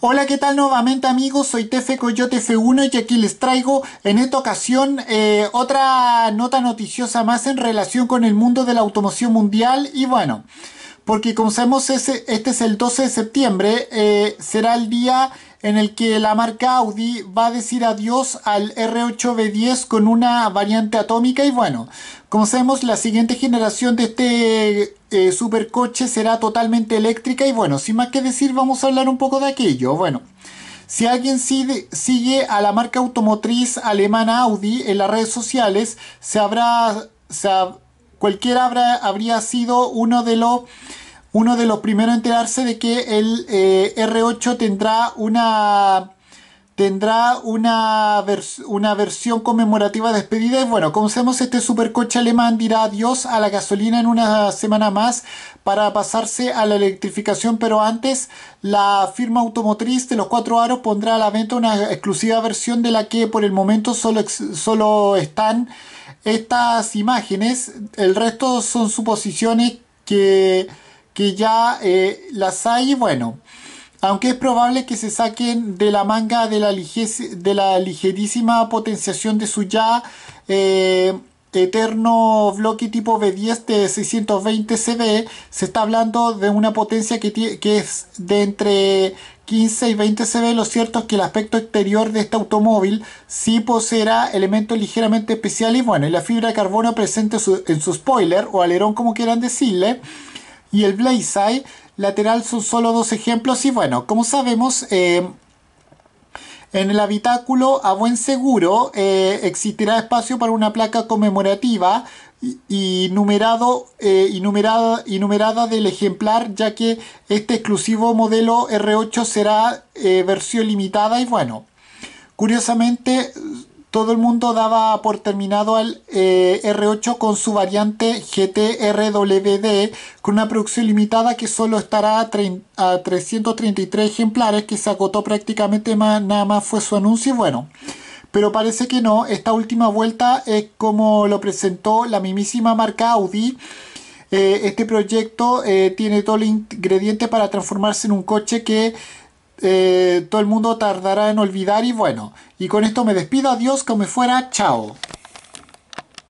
Hola, ¿qué tal nuevamente amigos? Soy Tefe Coyote F1 y aquí les traigo en esta ocasión eh, otra nota noticiosa más en relación con el mundo de la automoción mundial y bueno, porque como sabemos ese, este es el 12 de septiembre, eh, será el día en el que la marca Audi va a decir adiós al r 8 v 10 con una variante atómica y bueno, como sabemos la siguiente generación de este eh, supercoche será totalmente eléctrica y bueno, sin más que decir vamos a hablar un poco de aquello, bueno. Si alguien sigue a la marca automotriz alemana Audi en las redes sociales, se habrá, cualquiera habría sido uno de los uno de los primeros a enterarse de que el eh, R8 tendrá una tendrá una, una versión conmemorativa de despedida. bueno, como sabemos, este supercoche alemán dirá adiós a la gasolina en una semana más para pasarse a la electrificación, pero antes la firma automotriz de los cuatro aros pondrá a la venta una exclusiva versión de la que por el momento solo, solo están estas imágenes. El resto son suposiciones que que ya eh, las hay, bueno, aunque es probable que se saquen de la manga de la, de la ligerísima potenciación de su ya eh, eterno bloque tipo B10 de 620 CB, se está hablando de una potencia que, que es de entre 15 y 20 CB, lo cierto es que el aspecto exterior de este automóvil sí poseerá elementos ligeramente especiales y bueno, y la fibra de carbono presente en su spoiler o alerón como quieran decirle, y el Blazeye lateral son solo dos ejemplos y bueno, como sabemos... Eh, en el habitáculo, a buen seguro, eh, existirá espacio para una placa conmemorativa y, numerado, eh, numerada, del ejemplar, ya que este exclusivo modelo R8 será versión limitada y bueno. Curiosamente, todo el mundo daba por terminado al eh, R8 con su variante GTRWD con una producción limitada que solo estará a, 333 ejemplares que se agotó prácticamente nada más fue su anuncio y bueno pero parece que no, esta última vuelta es como lo presentó la mismísima marca Audi eh, este proyecto eh, tiene todo el ingrediente para transformarse en un coche que eh, todo el mundo tardará en olvidar y bueno, y con esto me despido, adiós, como fuera, chao.